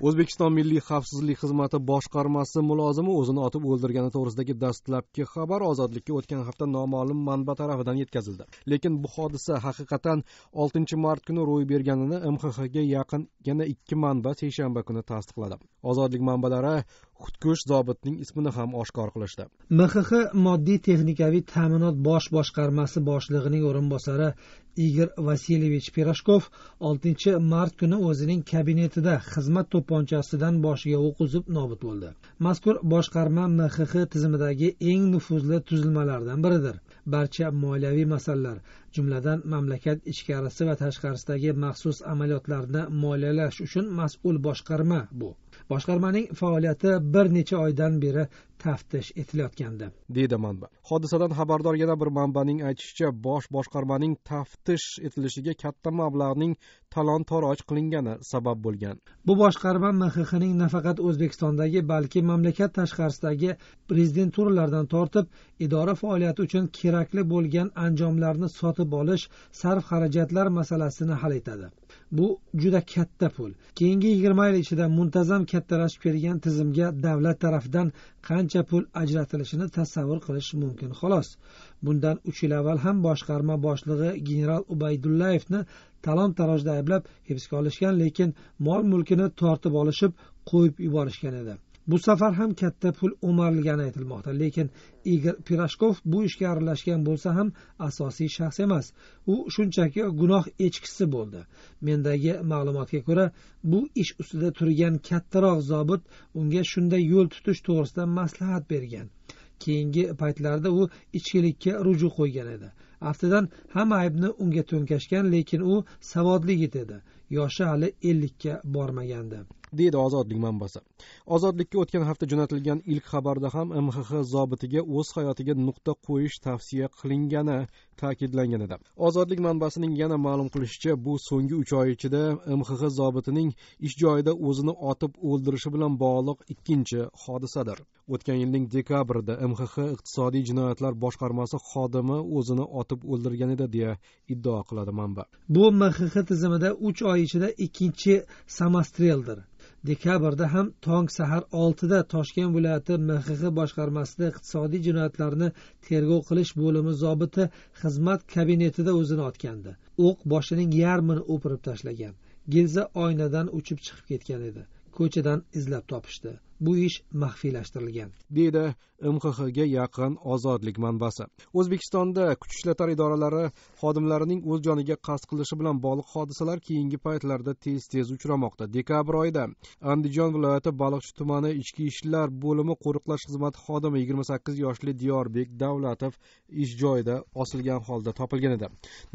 o'zbekiston milliy xavfsizlik xizmati boshqarmasi mulozimi o'zini otib o'ldirgani to'g'risidagi dastlabki xabar ozodlikka o'tgan hafta noma'lum manba tarafidan yetkazildi lekin bu hodisa haqiqatan oltinchi mart kuni ro'y berganini mxxga yaqin yana ikki manba seshanba kuni tasdiqladi ozodlik manbalari xudkush zobitning ismini ham oshkor qilishdi mxx moddiy texnikaviy ta'minot bosh boshqarmasi boshlig'ining o'rinbosari igor vasilyevich pirojkov oltinchi mart kuni o'zining kabinetida xizmat to'pponchasidan boshiga o'q uzib nobud bo'ldi mazkur boshqarma mxx tizimidagi eng nufuzli tuzilmalardan biridir barcha moliyaviy masalalar jumladan mamlakat ichkarisi va tashqarisidagi maxsus amaliyotlarni moliyalash uchun mas'ul boshqarma bu boshqarmaning faoliyati bir necha oydan beri taftish etilayotgandi deydi manba hodisadan xabardor yana bir manbaning aytishicha bosh boshqarmaning taftish etilishiga katta mablag'ning talon toroj qilingani sabab bo'lgan bu boshqarma mxxning nafaqat o'zbekistondagi balki mamlakat tashqarisidagi prezidenturalardan tortib idora faoliyati uchun kerakli bo'lgan anjomlarni sotib olish sarf xarajatlar masalasini hal etadi bu juda katta pul keyingi yigirma yil ichida muntazam kattalashib kelgan tizimga davlat tarafidan qancha pul ajratilishini tasavvur qilish mumkin xolos bundan uch yil avval ham boshqarma boshlig'i general ubaydullayevni talon tarojda ayblab hibsga olishgan lekin mol mulkini tortib olishib qo'yib yuborishgan edi bu safar ham katta pul o'marilgani aytilmoqda lekin igor pirashkov bu ishga aralashgan bo'lsa ham asosiy shaxs emas u shunchaki gunoh echkisi bo'ldi mendagi ma'lumotga ko'ra bu ish ustida turgan kattaroq zobit unga shunday yo'l tutish to'g'risida maslahat bergan keyingi paytlarda u ichkilikka ruju qo'ygan edi aftidan hamma aybni unga to'nkashgan lekin u savodli yigit edi yoshi hali ellikka bormagandi deydi ozodlik manbasi ozodlikka o'tgan hafta jo'natilgan ilk xabarda ham mxx zobitiga o'z hayotiga nuqta qo'yish tavsiya qilingani ta'kidlangan edi ozodlik manbasining yana ma'lum qilishicha bu so'nggi uch oy ichida mxx zobitining ish joyida o'zini otib o'ldirishi bilan bog'liq ikkinchi hodisadir o'tgan yilning dekabrida mxx iqtisodiy jinoyatlar boshqarmasi xodimi o'zini otib o'ldirgan edi deya iddao qiladi manba bu mxx tizimida uch oy ichida ikkinchi samostreldir dekabrda ham tong sahar oltida toshkent viloyati mhh boshqarmasida iqtisodiy jinoyatlarni tergov qilish bo'limi zobiti xizmat kabinetida o'zini otgandi o'q boshining yarmini o'pirib tashlagan gilza oynadan uchib chiqib ketgan edi ko'chadan izlab topishdi bu ish maxfiylashtirilgan deydi mxxga yaqin ozodlik manbasi o'zbekistonda kuch ishlatar idoralari xodimlarining o'z joniga qasd qilishi bilan bog'liq hodisalar keyingi paytlarda tez tez uchramoqda dekabr oyida andijon viloyati baliqchi tumani ichki ishlar bo'limi qo'riqlash xizmati xodimi yigirma sakkiz yoshli diyorbek davlatov ish joyida osilgan holda topilgan edi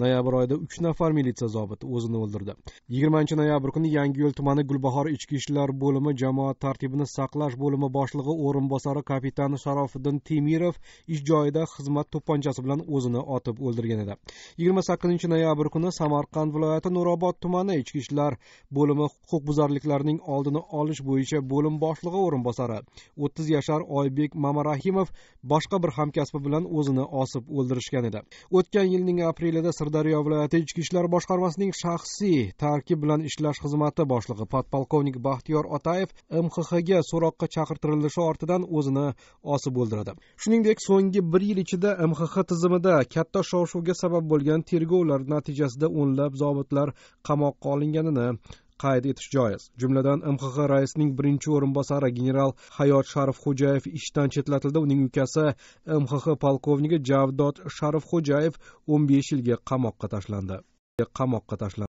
noyabr oyida uch nafar militsiya zobiti o'zini o'ldirdi yigirmanchi noyabr kuni yangiyo'l tumani gulbahor ichki ishlar bo'limi jamoat tartibini saqlash saqlash bo'limi boshlig'i o'rinbosari kapitan sharofiddin temirov ish joyida xizmat to'pponchasi bilan o'zini otib o'ldirgan edi yigirma sakkizinchi noyabr kuni samarqand viloyati nurobod tumani ichki ishlar bo'limi huquqbuzarliklarning oldini olish bo'yicha bo'lim boshlig'i o'rinbosari o'ttiz yashar oybek mamarahimov boshqa bir hamkasbi bilan o'zini osib o'ldirishgan edi o'tgan yilning aprelida sirdaryo viloyati ichki ishlar boshqarmasining shaxsiy tarkib bilan ishlash xizmati boshlig'i podpolkovnik baxtiyor otayev mxxga so'rov so'roqqa chaqirtirilishi ortidan o'zini osib o'ldiradi shuningdek so'nggi bir yil ichida mxx tizimida katta shov shuvga sabab bo'lgan tergovlar natijasida o'nlab zobitlar qamoqqa olinganini qayd etish joiz jumladan mxx raisining birinchi o'rinbosari general hayot sharifxo'jayev ishdan chetlatildi uning ukasi mxx polkovnigi javdod sharifxo'jayev o'n besh yilga qamoqqa tashlandi qamoqqa tashlandi